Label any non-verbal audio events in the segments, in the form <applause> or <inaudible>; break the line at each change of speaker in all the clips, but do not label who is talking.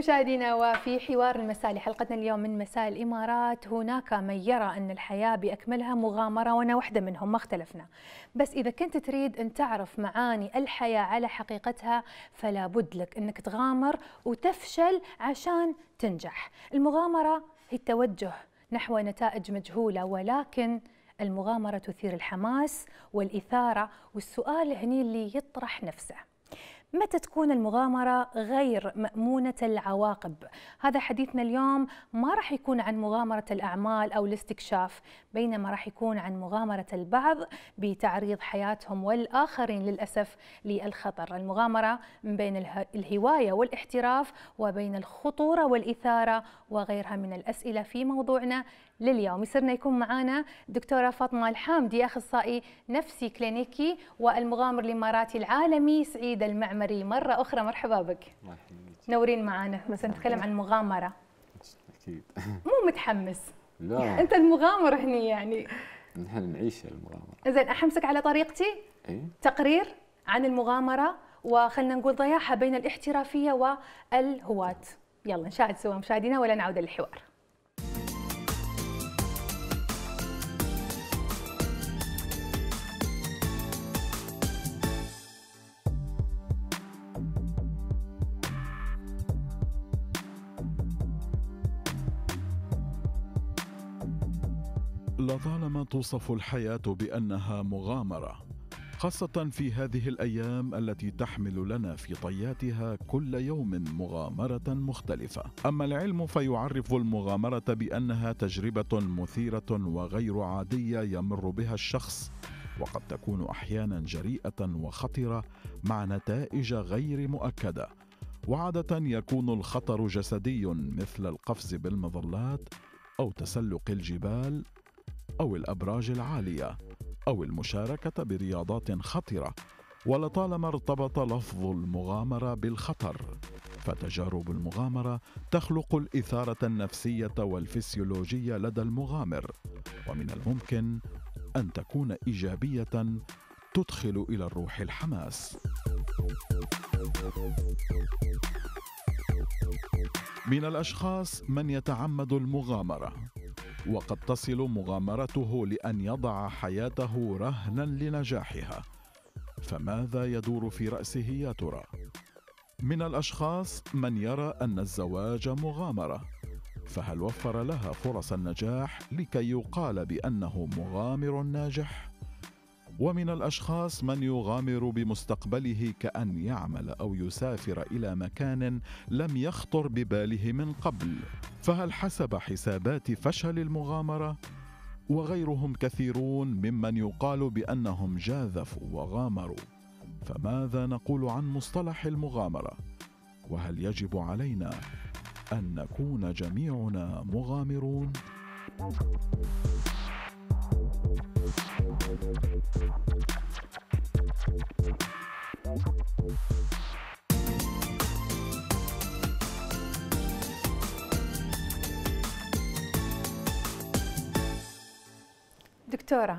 مشاهدينا وفي حوار المساء لحلقتنا اليوم من مساء الامارات هناك من يرى ان الحياه باكملها مغامره وانا واحده منهم ما اختلفنا بس اذا كنت تريد ان تعرف معاني الحياه على حقيقتها فلا بد لك انك تغامر وتفشل عشان تنجح المغامره هي التوجه نحو نتائج مجهوله ولكن المغامره تثير الحماس والاثاره والسؤال هني اللي يطرح نفسه متى تكون المغامرة غير مأمونة العواقب؟ هذا حديثنا اليوم ما راح يكون عن مغامرة الأعمال أو الاستكشاف بينما راح يكون عن مغامرة البعض بتعريض حياتهم والآخرين للأسف للخطر المغامرة بين الهواية والاحتراف وبين الخطورة والإثارة وغيرها من الأسئلة في موضوعنا لليوم يسرنا يكون معنا دكتورة فاطمة الحامدي أخصائي نفسي كلينيكي والمغامر الإماراتي العالمي سعيد المعمري مرة أخرى مرحبا بك مرحبا نورين معنا نتكلم عن المغامرة
أكيد مو متحمس لا أنت
المغامر هنا يعني
نحن نعيش المغامرة
زين أحمسك على طريقتي إيه؟ تقرير عن المغامرة وخلنا نقول ضياعها بين الاحترافية والهواة يلا نشاهد سوا مشاهدينا ولا نعود للحوار
لطالما توصف الحياه بانها مغامره خاصه في هذه الايام التي تحمل لنا في طياتها كل يوم مغامره مختلفه اما العلم فيعرف المغامره بانها تجربه مثيره وغير عاديه يمر بها الشخص وقد تكون احيانا جريئه وخطره مع نتائج غير مؤكده وعاده يكون الخطر جسدي مثل القفز بالمظلات او تسلق الجبال أو الأبراج العالية أو المشاركة برياضات خطرة ولطالما ارتبط لفظ المغامرة بالخطر فتجارب المغامرة تخلق الإثارة النفسية والفسيولوجية لدى المغامر ومن الممكن أن تكون إيجابية تدخل إلى الروح الحماس من الاشخاص من يتعمد المغامره وقد تصل مغامرته لان يضع حياته رهنا لنجاحها فماذا يدور في راسه يا ترى من الاشخاص من يرى ان الزواج مغامره فهل وفر لها فرص النجاح لكي يقال بانه مغامر ناجح ومن الاشخاص من يغامر بمستقبله كان يعمل او يسافر الى مكان لم يخطر بباله من قبل فهل حسب حسابات فشل المغامره وغيرهم كثيرون ممن يقال بانهم جاذفوا وغامروا فماذا نقول عن مصطلح المغامره وهل يجب علينا ان نكون جميعنا مغامرون
thank you
دكتوره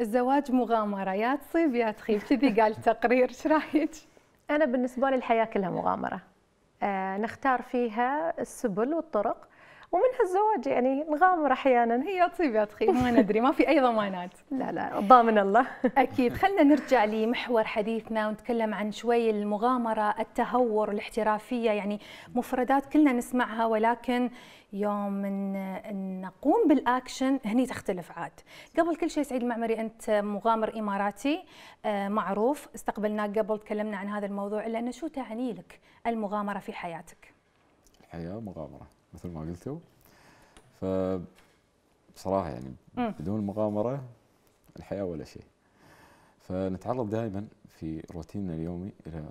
الزواج
مغامره يا تصيب يا تخيب كذي قال تقرير ايش رايك انا بالنسبه لي الحياه كلها مغامره آه نختار فيها السبل والطرق ومنها الزواج يعني نغامر احيانا هي تصيب يا تخي ما ندري ما في اي ضمانات <laughs> لا لا ضامن الله
<laughs> اكيد خلينا نرجع لمحور حديثنا ونتكلم عن شوي المغامره التهور الاحترافيه يعني مفردات كلنا نسمعها ولكن يوم نقوم بالاكشن هني تختلف عاد قبل كل شيء سعيد المعمري انت مغامر اماراتي آه، معروف استقبلناك قبل تكلمنا عن هذا الموضوع الا انه شو تعني لك المغامره في حياتك
الحياه مغامره مثل ما قلتوا ف بصراحه يعني م. بدون مغامره الحياه ولا شيء فنتعرض دائما في روتيننا اليومي الى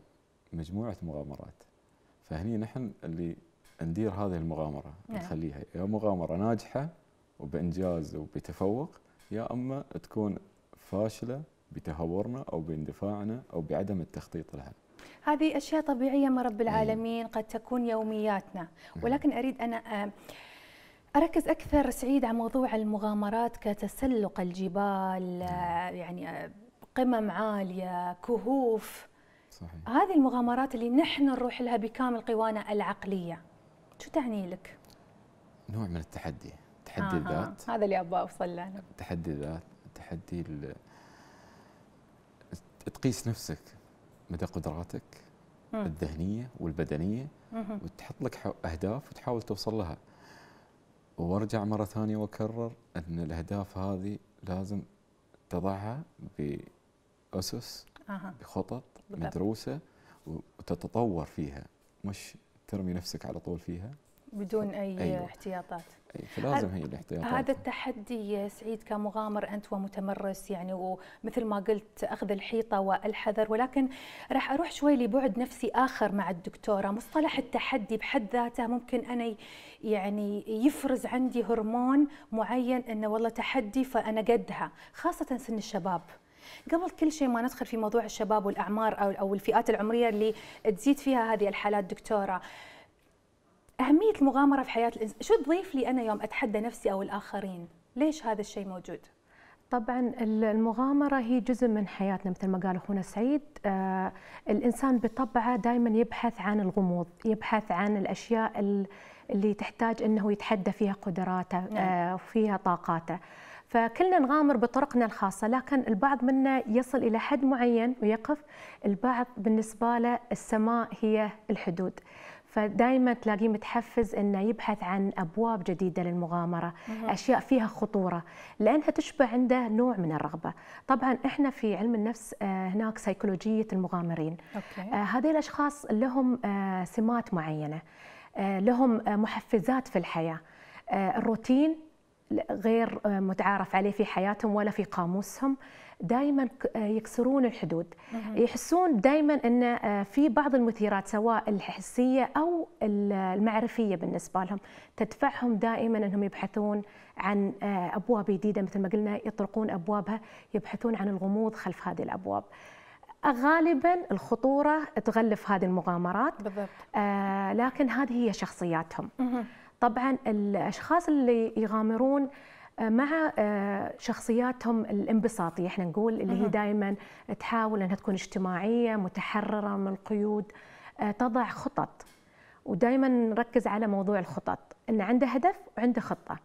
مجموعه مغامرات فهني نحن اللي ندير هذه المغامره نعم. نخليها يا مغامره ناجحه وبانجاز وبتفوق يا اما تكون فاشله بتهورنا او باندفاعنا او بعدم التخطيط لها.
هذه أشياء طبيعية من رب العالمين قد تكون يومياتنا ولكن أريد أنا أركز أكثر سعيد على موضوع المغامرات كتسلق الجبال آه، يعني آه، قمم عالية كهوف صحيح. هذه المغامرات اللي نحن نروح لها بكامل قوانا العقلية شو تعني لك؟
نوع من التحدي تحدي آه الذات
آه، هذا اللي أبغى أوصل له
تحدي الذات تحدي تقيس نفسك مدى قدراتك مم. الذهنيه والبدنيه مم. وتحط لك اهداف وتحاول توصل لها وارجع مره ثانيه واكرر ان الاهداف هذه لازم تضعها باسس أه. بخطط مدروسه وتتطور فيها مش ترمي نفسك على طول فيها بدون اي أيوة. احتياطات فلازم هي الاحتياطات هذا
التحدي سعيد كمغامر انت ومتمرس يعني ومثل ما قلت اخذ الحيطه والحذر ولكن راح اروح شوي لبعد نفسي اخر مع الدكتوره مصطلح التحدي بحد ذاته ممكن انا يعني يفرز عندي هرمون معين انه والله تحدي فانا قدها خاصه سن الشباب قبل كل شيء ما ندخل في موضوع الشباب والاعمار او الفئات العمريه اللي تزيد فيها هذه الحالات دكتوره اهميه المغامره في حياه الانسان شو تضيف لي انا يوم اتحدى نفسي او الاخرين ليش هذا الشيء موجود
طبعا المغامرة هي جزء من حياتنا مثل ما قال أخونا سعيد آه الإنسان بطبعه دائما يبحث عن الغموض يبحث عن الأشياء اللي تحتاج أنه يتحدى فيها قدراته آه وفيها نعم. طاقاته فكلنا نغامر بطرقنا الخاصة لكن البعض منا يصل إلى حد معين ويقف البعض بالنسبة له السماء هي الحدود فدائما تلاقيه متحفز انه يبحث عن ابواب جديده للمغامره، مه. اشياء فيها خطوره، لانها تشبع عنده نوع من الرغبه، طبعا احنا في علم النفس آه، هناك سيكولوجيه المغامرين. أوكي. آه، هذه الاشخاص لهم آه، سمات معينه، لهم محفزات في الحياه، الروتين غير متعارف عليه في حياتهم ولا في قاموسهم، دائما آه، يكسرون الحدود يحسون دائما ان آه، في بعض المثيرات سواء الحسيه او المعرفيه بالنسبه لهم تدفعهم دائما انهم يبحثون عن آه، ابواب جديده مثل ما قلنا يطرقون ابوابها يبحثون عن الغموض خلف هذه الابواب غالبا الخطوره تغلف هذه المغامرات بالضبط. لكن هذه هي شخصياتهم طبعا الاشخاص اللي يغامرون آه، مع آه، شخصياتهم الانبساطيه احنا نقول اللي هي دائما تحاول انها تكون اجتماعيه متحرره من القيود آه، تضع خطط ودائما نركز على موضوع الخطط ان عنده هدف وعنده خطه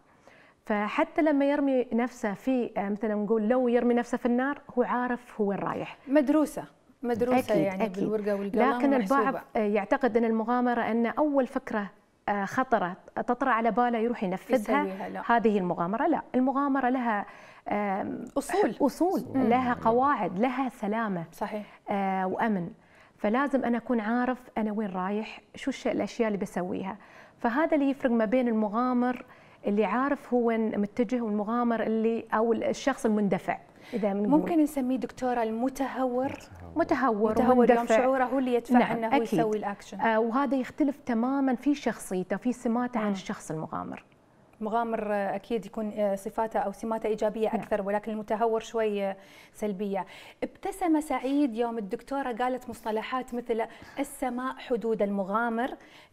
فحتى لما يرمي نفسه في مثلا نقول لو يرمي نفسه في النار هو عارف هو وين رايح مدروسه مدروسه أكيد يعني أكيد بالورقه والقلم لكن البعض يعتقد ان المغامره ان اول فكره آه، خطرة تطرأ على باله يروح ينفذها لا. هذه المغامرة لا المغامرة لها أصول أصول لها أيوة. قواعد لها سلامة صحيح آه، وأمن فلازم أنا أكون عارف أنا وين رايح شو الأشياء اللي بسويها فهذا اللي يفرق ما بين المغامر اللي عارف هو متجه والمغامر اللي أو الشخص المندفع إذا من ممكن نسميه دكتورة المتهور متهور متهور اليوم شعوره هو
اللي يدفع نعم انه أكيد. يسوي الاكشن
آه وهذا يختلف تماما في شخصيته في سماته عن الشخص المغامر
مغامر آه، اكيد يكون آه، صفاته او سماته ايجابيه نعم. اكثر ولكن المتهور شوي آه، سلبيه. ابتسم سعيد يوم الدكتوره قالت مصطلحات مثل السماء حدود المغامر،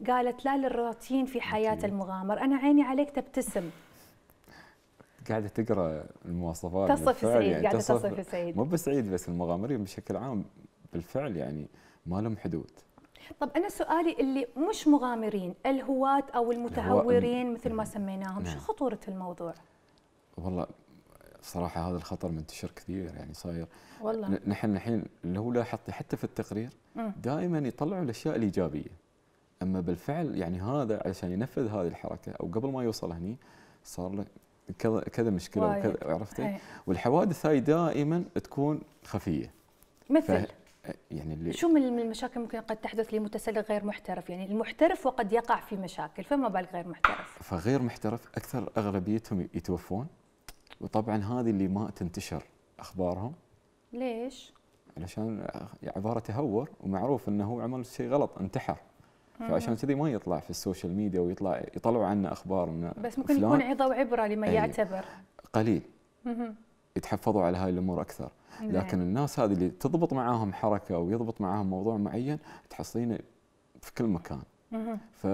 قالت لا للروتين في حياه المغامر، انا عيني عليك تبتسم.
قاعده تقرا المواصفات تصف سعيد يعني قاعده تصف سعيد مو بس سعيد بس المغامرين بشكل عام بالفعل يعني ما لهم حدود
طب انا سؤالي اللي مش مغامرين الهواة او المتهورين مثل ما سميناهم نعم. شو خطوره الموضوع
والله صراحه هذا الخطر منتشر كثير يعني صاير والله نحن الحين لو لاحظتي حتى في التقرير دائما يطلعوا الاشياء الايجابيه اما بالفعل يعني هذا عشان ينفذ هذه الحركه او قبل ما يوصل هني صار له كذا كذا مشكله وايد. وكذا عرفتي؟ إيه. والحوادث هاي دائما تكون خفيه مثل يعني اللي شو
من المشاكل ممكن قد تحدث لمتسلق غير محترف يعني المحترف وقد يقع في مشاكل فما بالك غير محترف
فغير محترف اكثر اغلبيتهم يتوفون وطبعا هذه اللي ما تنتشر اخبارهم
ليش
علشان عباره تهور ومعروف انه هو عمل شيء غلط انتحر فعشان كذي ما يطلع في السوشيال ميديا ويطلع يطلعوا عنا اخبار من بس ممكن يكون عظه
وعبره لمن يعتبر
قليل يتحفظوا على هاي الامور اكثر نعم. لكن الناس هذه اللي تضبط معاهم حركه او يضبط معاهم موضوع معين تحصلينه في كل مكان ف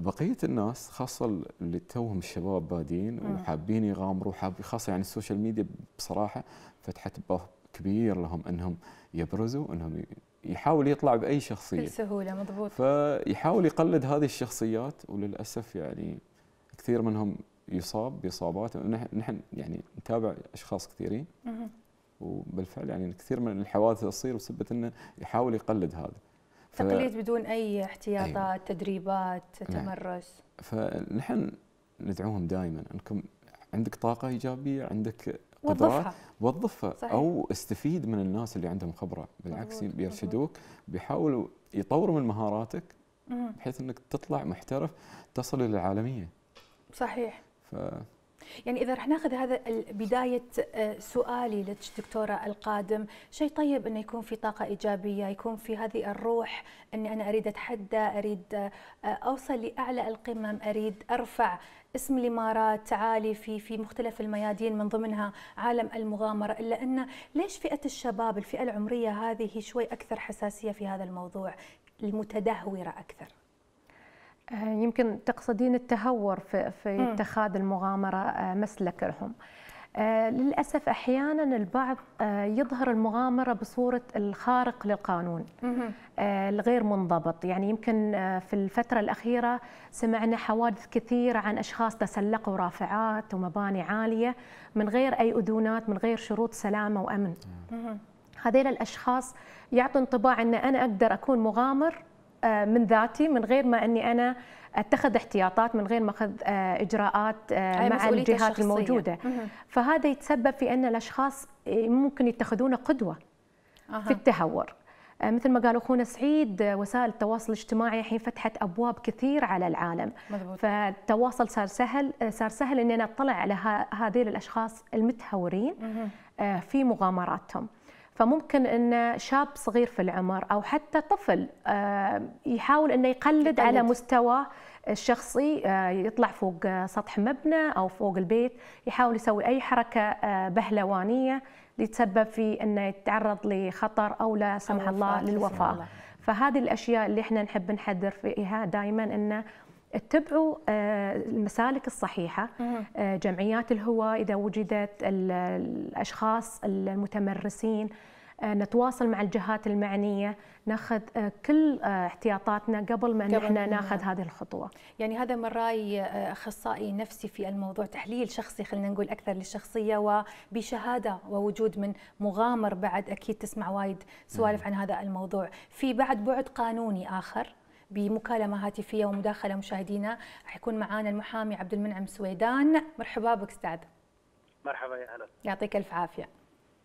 بقيه الناس خاصه اللي توهم الشباب بادين وحابين يغامروا حاب خاصه يعني السوشيال ميديا بصراحه فتحت باب كبير لهم انهم يبرزوا انهم يحاول يطلع باي شخصيه
بسهوله مضبوط
فيحاول يقلد هذه الشخصيات وللاسف يعني كثير منهم يصاب باصابات نحن يعني نتابع اشخاص كثيرين وبالفعل يعني كثير من الحوادث تصير بسبب انه يحاول يقلد هذا تقليد
بدون اي احتياطات أيوة. تدريبات نعم. تمرس نعم.
فنحن ندعوهم دائما انكم عندك طاقه ايجابيه عندك وظفها وظفها صحيح. او استفيد من الناس اللي عندهم خبره بالعكس بيرشدوك بيحاولوا يطوروا من مهاراتك بحيث انك تطلع محترف تصل العالميه صحيح ف...
يعني اذا رح ناخذ هذا بدايه آه، سؤالي لك دكتوره القادم شيء طيب انه يكون في طاقه ايجابيه يكون في هذه الروح اني انا اريد اتحدى اريد آه، اوصل لاعلى القمم اريد ارفع اسم الامارات عالي في في مختلف الميادين من ضمنها عالم المغامره الا ان ليش فئه الشباب الفئه العمريه هذه شوي اكثر حساسيه في هذا الموضوع المتدهوره اكثر
آه، يمكن تقصدين التهور في, في اتخاذ المغامرة آه، مسلك لهم آه، للأسف أحيانا البعض يظهر المغامرة بصورة الخارق للقانون الغير منضبط يعني يمكن في الفترة الأخيرة سمعنا حوادث كثيرة عن أشخاص تسلقوا رافعات ومباني عالية من غير أي أذونات من غير شروط سلامة وأمن هذيل الأشخاص يعطوا انطباع أن أنا أقدر أكون مغامر آه، من ذاتي من غير ما اني انا اتخذ احتياطات من غير ما اخذ آه، اجراءات آه، مع الجهات الموجوده فهذا يتسبب في ان الاشخاص ممكن يتخذونه قدوه في التهور مثل ما قال اخونا سعيد وسائل التواصل الاجتماعي الحين فتحت ابواب كثير على العالم مضبوط. فالتواصل صار سهل صار سهل انا اطلع على هذيل الاشخاص المتهورين مه. في مغامراتهم فممكن ان شاب صغير في العمر او حتى طفل آه، يحاول انه يقلد, يقلد. على مستواه الشخصي آه، يطلع فوق سطح مبنى او فوق البيت يحاول يسوي اي حركه آه، بهلوانيه لتسبب في انه يتعرض لخطر او لا سمح الله للوفاه فهذه الاشياء اللي احنا نحب نحذر فيها دائما انه اتبعوا آه، المسالك الصحيحة آه، جمعيات الهواء إذا وجدت الأشخاص المتمرسين آه، نتواصل مع الجهات المعنيه ناخذ كل احتياطاتنا قبل ما نحن ناخذ هذه الخطوه
يعني هذا من راي اخصائي نفسي في الموضوع تحليل شخصي خلينا نقول اكثر للشخصيه وبشهاده ووجود من مغامر بعد اكيد تسمع وايد سوالف عن هذا الموضوع في بعد بعد قانوني اخر بمكالمه هاتفيه ومداخله مشاهدينا راح يكون معانا المحامي عبد المنعم سويدان مرحبا بك استاذ
مرحبا يا هلا
يعطيك الف عافيه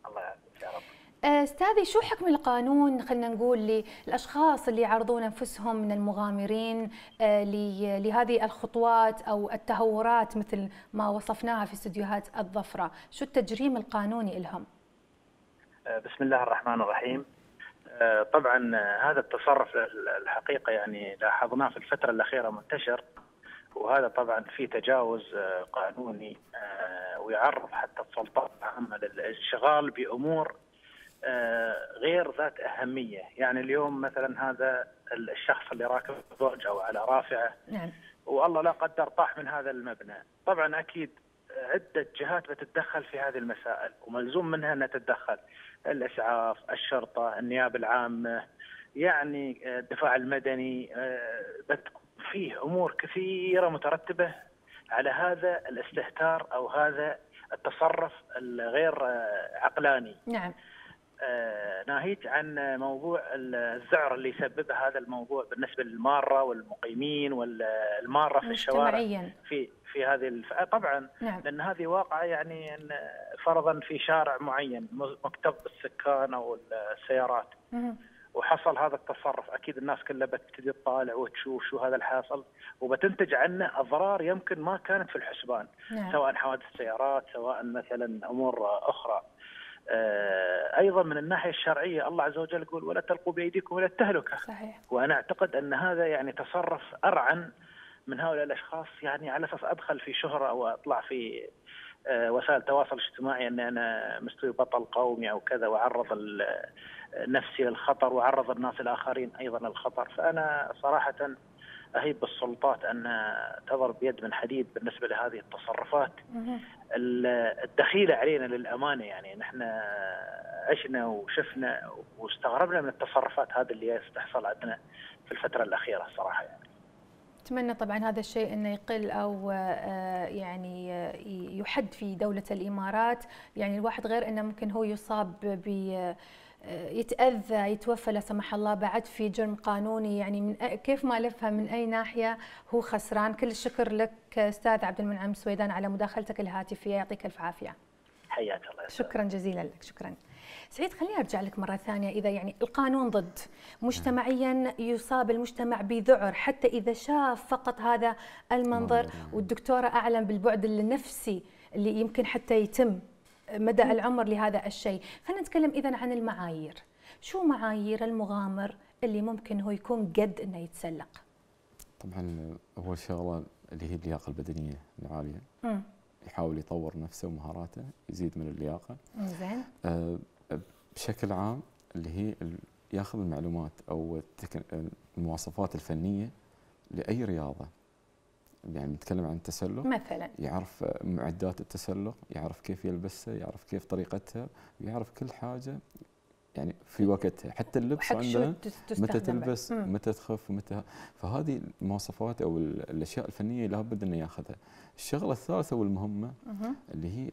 الله يعافيك يا رب
آه، استاذي شو حكم القانون خلينا نقول للاشخاص اللي يعرضون انفسهم من المغامرين آه، لهذه الخطوات او التهورات مثل ما وصفناها في استديوهات الظفره، شو التجريم القانوني لهم؟
آه، بسم الله الرحمن الرحيم، آه، طبعا آه، هذا التصرف الحقيقه يعني لاحظناه في الفتره الاخيره منتشر وهذا طبعا في تجاوز آه، قانوني ويعرض حتى السلطات العامه للانشغال بامور غير ذات اهميه، يعني اليوم مثلا هذا الشخص اللي راكب زوج او على رافعه نعم. والله لا قدر طاح من هذا المبنى، طبعا اكيد عده جهات بتتدخل في هذه المسائل وملزوم منها انها تتدخل. الاسعاف، الشرطه، النيابه العامه يعني الدفاع المدني آه، فيه امور كثيره مترتبه على هذا الاستهتار او هذا التصرف الغير آه، عقلاني. نعم. آه، ناهيك عن موضوع الذعر اللي يسببه هذا الموضوع بالنسبه للماره والمقيمين والماره في الشوارع في في هذه الفئه آه، طبعا نعم. لان هذه واقعه يعني فرضا في شارع معين مكتب السكان او السيارات وحصل هذا التصرف اكيد الناس كلها بتبتدي تطالع وتشوف شو هذا الحاصل وبتنتج عنه اضرار يمكن ما كانت في الحسبان نعم. سواء حوادث سيارات سواء مثلا امور اخرى آه، ايضا من الناحيه الشرعيه الله عز وجل يقول ولا تلقوا بايديكم الى التهلكه صحيح. وانا اعتقد ان هذا يعني تصرف ارعن من هؤلاء الاشخاص يعني على اساس ادخل في شهره واطلع في آه، وسائل التواصل الاجتماعي ان انا مستوي بطل قومي او كذا واعرض آه، نفسي للخطر واعرض الناس الاخرين ايضا للخطر فانا صراحه اهيب السلطات ان تضرب يد من حديد بالنسبه لهذه التصرفات الدخيله علينا للامانه يعني نحن عشنا وشفنا واستغربنا من التصرفات هذه اللي تحصل عندنا في الفتره الاخيره صراحه يعني
اتمنى طبعا هذا الشيء انه يقل او آه، يعني آه، يحد في دوله الامارات يعني الواحد غير انه ممكن هو يصاب ب آه، يتاذى يتوفى لا سمح الله بعد في جرم قانوني يعني من كيف ما لفها من اي ناحيه هو خسران كل الشكر لك استاذ عبد المنعم سويدان على مداخلتك الهاتفيه يعطيك الف عافيه حياك الله شكرا جزيلا لك شكرا سعيد خليني ارجع لك مره ثانيه اذا يعني القانون ضد مجتمعيا يصاب المجتمع بذعر حتى اذا شاف فقط هذا المنظر نعم. والدكتوره اعلم بالبعد النفسي اللي يمكن حتى يتم مدى العمر لهذا الشيء خلينا نتكلم إذا عن المعايير شو معايير المغامر اللي ممكن هو يكون قد انه يتسلق
طبعا اول شغله اللي هي اللياقه البدنيه العاليه م. يحاول يطور نفسه ومهاراته يزيد من اللياقه زين آه بشكل عام اللي هي ياخذ المعلومات او المواصفات الفنيه لاي رياضه يعني نتكلم عن التسلق مثلا يعرف معدات التسلق يعرف كيف يلبسها يعرف كيف طريقتها يعرف كل حاجه يعني في وقتها حتى اللبس عندنا متى تلبس مم. متى تخف متى فهذه المواصفات او الاشياء الفنيه لابد انه ياخذها الشغله الثالثه والمهمه مم. اللي هي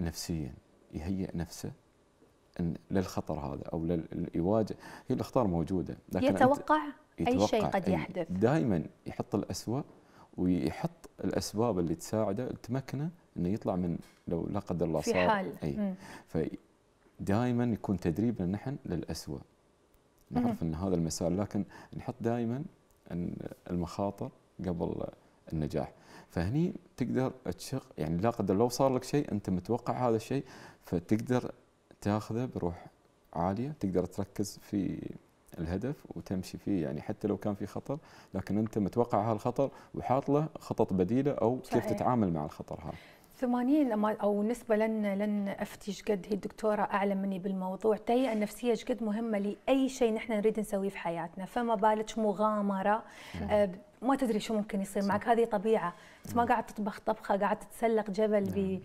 نفسيا يهيئ نفسه إن للخطر هذا او يواجه هي الاخطار موجوده لكن يتوقع,
يتوقع اي شيء قد يحدث
دائما يحط الاسوء ويحط الاسباب اللي تساعده تمكنه انه يطلع من لو لا قدر الله صار في حال اي فدائما يكون تدريبنا نحن للاسوء نعرف ان هذا المسار لكن نحط دائما المخاطر قبل النجاح فهني تقدر تشق يعني لا قدر لو صار لك شيء انت متوقع هذا الشيء فتقدر تاخذه بروح عاليه تقدر تركز في الهدف وتمشي فيه يعني حتى لو كان في خطر لكن انت متوقع هالخطر وحاط له خطط بديله او صحيح. كيف تتعامل مع الخطر
هذا
80 او نسبه لن لن افتي قد هي الدكتوره اعلى مني بالموضوع التهيئه النفسيه قد مهمه لاي شيء نحن نريد نسويه في حياتنا فما بالك مغامره نعم. آه ما تدري شو ممكن يصير معك هذه طبيعه بس ما نعم. قاعد تطبخ طبخه قاعد تتسلق جبل ب نعم.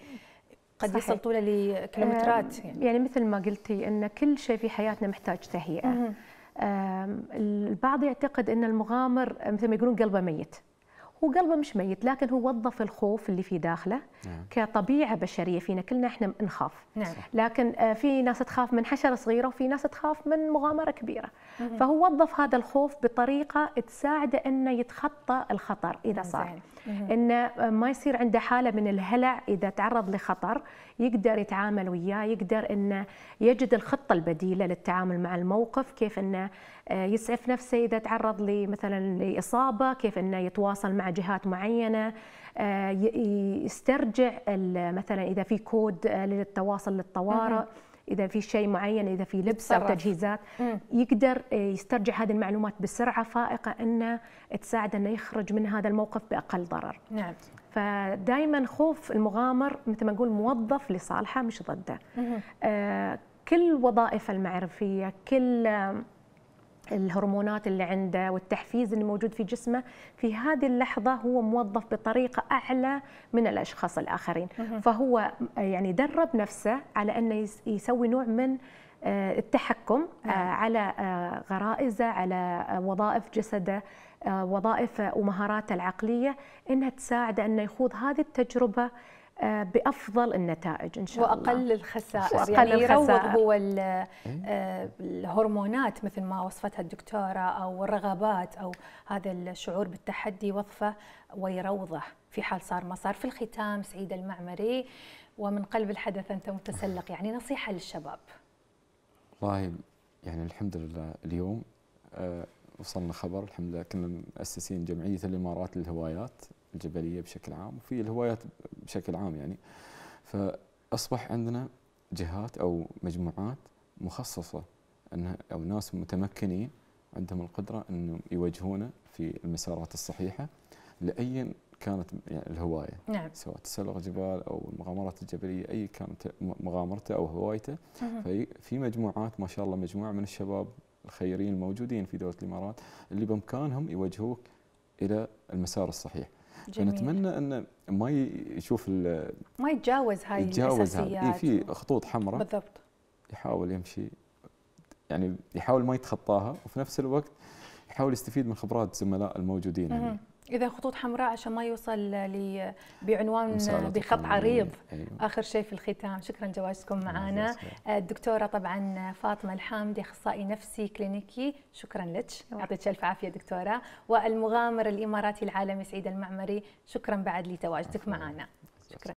قد صحيح. يصل طوله لكيلومترات آه، يعني.
يعني مثل ما قلتي ان كل شيء في حياتنا محتاج تهيئه البعض يعتقد ان المغامر مثل ما يقولون قلبه ميت وقلبه مش ميت لكن هو وظف الخوف اللي في داخله نعم. كطبيعه بشريه فينا كلنا احنا نخاف نعم. لكن آه، في ناس تخاف من حشره صغيره وفي ناس تخاف من مغامره كبيره مم. فهو وظف هذا الخوف بطريقه تساعده انه يتخطى الخطر اذا صار انه آه، ما يصير عنده حاله من الهلع اذا تعرض لخطر يقدر يتعامل وياه يقدر انه يجد الخطه البديله للتعامل مع الموقف كيف انه آه، يسعف نفسه اذا تعرض لمثلا لاصابه كيف انه يتواصل مع مع جهات معينه آه، يسترجع مثلا اذا في كود آه، للتواصل للطوارئ اذا في شيء معين اذا في لبس او تجهيزات يقدر آه، يسترجع هذه المعلومات بسرعه فائقه انه تساعده انه يخرج من هذا الموقف باقل ضرر. نعم. فدائما خوف المغامر مثل ما نقول موظف لصالحه مش ضده. آه كل وظائفه المعرفيه كل الهرمونات اللي عنده والتحفيز اللي موجود في جسمه في هذه اللحظه هو موظف بطريقه اعلى من الاشخاص الاخرين فهو يعني درب نفسه على انه يسوي نوع من آه، التحكم آه، نعم. على آه، غرائزه على وظائف جسده وظائف ومهاراته العقليه انها تساعده انه يخوض هذه التجربه آه، بافضل النتائج ان شاء وأقل الله واقل
الخسائر وأقل يعني الخسائر. يروض هو آه، إيه. الهرمونات مثل ما وصفتها الدكتوره او الرغبات او هذا الشعور بالتحدي وصفه ويروضه في حال صار ما صار في الختام سعيد المعمري ومن قلب الحدث انت متسلق يعني نصيحه للشباب
والله يعني الحمد لله اليوم آه، وصلنا خبر الحمد لله كنا مؤسسين جمعيه الامارات للهوايات الجبليه بشكل عام وفي الهوايات بشكل عام يعني فاصبح عندنا جهات او مجموعات مخصصه انها او ناس متمكنين عندهم القدره انهم يوجهونه في المسارات الصحيحه لاي كانت يعني الهوايه نعم. سواء تسلق جبال او المغامرات الجبليه اي كانت مغامرته او هوايته في مجموعات ما شاء الله مجموعه من الشباب الخيرين الموجودين في دوله الامارات اللي بامكانهم يوجهوك الى المسار الصحيح جميل. فنتمنى ان ما يشوف ما
يتجاوز هاي يتجاوز هاي إيه، في
خطوط حمراء بالضبط يحاول يمشي يعني يحاول ما يتخطاها وفي نفس الوقت يحاول يستفيد من خبرات زملاء الموجودين يعني
اذا خطوط حمراء عشان ما يوصل لي بعنوان بخط عريض أيوة. اخر شيء في الختام شكرا جوازكم معنا آه، الدكتوره طبعا فاطمه الحامدي اخصائي نفسي كلينيكي شكرا لك يعطيك الف عافيه دكتوره والمغامر الاماراتي العالمي سعيد المعمري شكرا بعد لتواجدك معنا شكرا